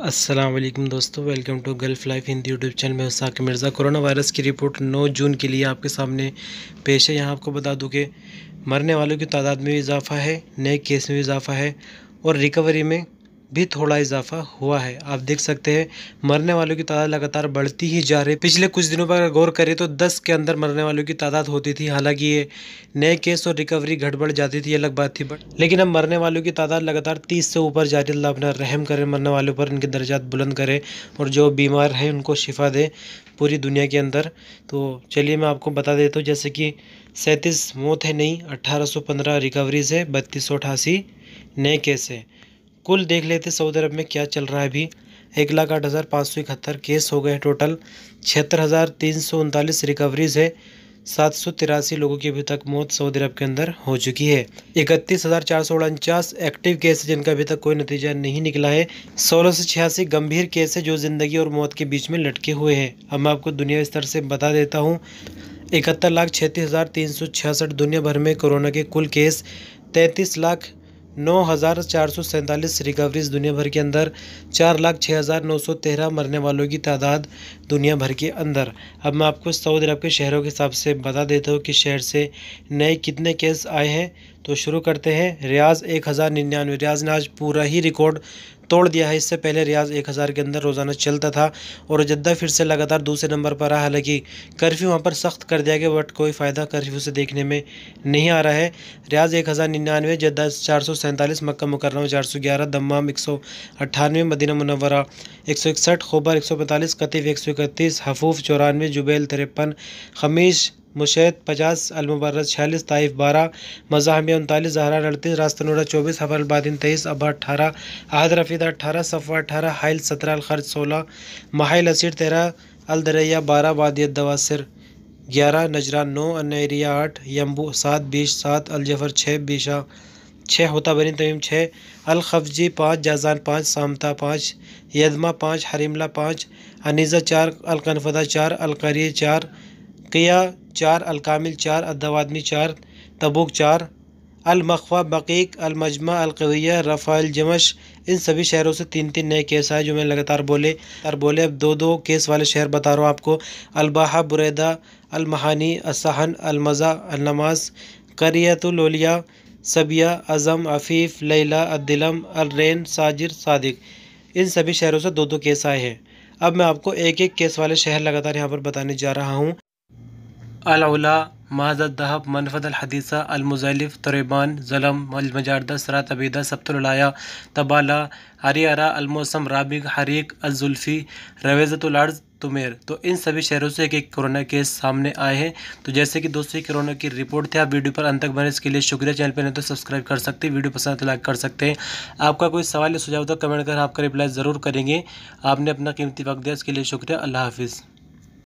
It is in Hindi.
असलम दोस्तों welcome to Gulf life Hindi YouTube channel में साक मिर्ज़ा कोरोना वायरस की रिपोर्ट 9 जून के लिए आपके सामने पेश है यहाँ आपको बता दूँ कि मरने वालों की तादाद में भी इजाफा है नए केस में भी इजाफा है और रिकवरी में भी थोड़ा इजाफा हुआ है आप देख सकते हैं मरने वालों की तादाद लगातार बढ़ती ही जा रही पिछले कुछ दिनों पर गौर करें तो दस के अंदर मरने वालों की तादाद होती थी हालांकि ये नए केस और रिकवरी घट बढ़ जाती थी अलग बात थी बट लेकिन अब मरने वालों की तादाद लगातार तीस से ऊपर जा रही अपना रहम करें मरने वालों पर इनके दर्जात बुलंद करें और जो बीमार हैं उनको शिफा दें पूरी दुनिया के अंदर तो चलिए मैं आपको बता देता हूँ जैसे कि सैंतीस मौत है नहीं अट्ठारह रिकवरीज है बत्तीस नए केस है कुल देख लेते सऊदी अरब में क्या चल रहा है अभी एक लाख आठ हज़ार पाँच सौ इकहत्तर केस हो गए हैं टोटल छिहत्तर हज़ार तीन सौ उनतालीस रिकवरीज़ है सात सौ तिरासी लोगों की अभी तक मौत सऊदी अरब के अंदर हो चुकी है इकतीस हज़ार चार सौ उनचास एक्टिव केस जिनका अभी तक कोई नतीजा नहीं निकला है सोलह सौ छियासी गंभीर केस है जो ज़िंदगी और मौत के बीच में लटके हुए हैं अब मैं आपको दुनिया स्तर से बता देता हूँ इकहत्तर लाख छत्तीस हज़ार तीन सौ छियासठ दुनिया भर में कोरोना के कुल केस तैंतीस लाख नौ हज़ार चार सौ सैंतालीस रिकवरीज दुनिया भर के अंदर चार लाख छः हज़ार नौ सौ तेरह मरने वालों की तादाद दुनिया भर के अंदर अब मैं आपको सऊदी अरब के शहरों के हिसाब से बता देता हूँ कि शहर से नए कितने केस आए हैं तो शुरू करते हैं रियाज़ एक हज़ार निन्यानवे रियाज़ ने आज पूरा ही रिकॉर्ड तोड़ दिया है इससे पहले रियाज़ एक हज़ार के अंदर रोज़ाना चलता था और जद्दा फिर से लगातार दूसरे नंबर पर रहा हालांकि कर्फ्यू वहाँ पर सख्त कर दिया गया बट कोई फ़ायदा कर्फ्यू से देखने में नहीं आ रहा है रियाज़ एक हज़ार निन्यानवे जद्दा चार सौ सैंतालीस मक्का मुकर्रम चार सौ ग्यारह दमाम एक सौ अट्ठानवे मदीना मुनवरा एक सौ इकसठ खोबर एक सौ पैंतालीस कतीफ़ एक सौ इकतीस हफूफ़ चौरानवे जुबैल तिरपन खमीश मुशैद पचास अलमुबर्रज छियालीस ताइफ बारह मज़ाहमिया उनतालीस जहरा अड़तीस रास्तनूरा चौबीस हफर बादिन तेईस अबा अठारह अहद रफीदा अठारह सफ़ा अठारह हाइल सत्रह अलखर्ज सोलह माहिल असीर तेरह अलदरिया बारह वादियत दवासर ग्यारह नजरान नौ अनहरिया आठ यम्बू सात बीस सात अलजफर छः बीशा छः होता बनी तमीम छः अलखफजी पाँच जाजान पाँच सामता पाँच यदमा पाँच हरीमला पाँच अनीज़ा चार अलकनफदा चार अलकरी चार क़िया चार अलकामिल चार अदवादमी चार तबुक चार अलमखवा बकीक अलमजमा अलकविया रफ़ाइल जमश इन सभी शहरों से तीन तीन नए केस आए जो मैं लगातार बोले और बोले अब दो दो केस वाले शहर बता रहा हूँ आपको अलबाहा बुरैदा अलमहानी असहन अलमज़ा अलनमाज करियतुलोलिया सबिया अज़म आफीफ़ लैला अदिलम अलरेन साजिर सादिक इन सभी शहरों से दो दो केस आए हैं अब मैं आपको एक एक केस वाले शहर लगातार यहाँ पर बताने जा रहा हूँ अलौला दहब मनफद अलहदीसा अलमुजलिफ तरेबान ज़लम अलमजारदा सरा तबीदा सब्तलाया तबाला हरियारा अलमौसम राबिग हरीक अलजुल्फ़ी रवेज़तुलर्ज़ तुमेर तो इन सभी शहरों से एक एक कोरोना केस सामने आए हैं तो जैसे कि दोस्तों ये कोरोना की रिपोर्ट थी आप वीडियो पर अंत तक बने इसके लिए शुक्रिया चैनल पर नहीं तो सब्सक्राइब कर सकते हैं वीडियो पसंद तो लाइक कर सकते हैं आपका कोई सवाल या सुझाव तो कमेंट कर आपका रिप्लाई ज़रूर करेंगे आपने अपना कीमती वक्त दिया इसके लिए शुक्रिया अल्लाह हाफिज़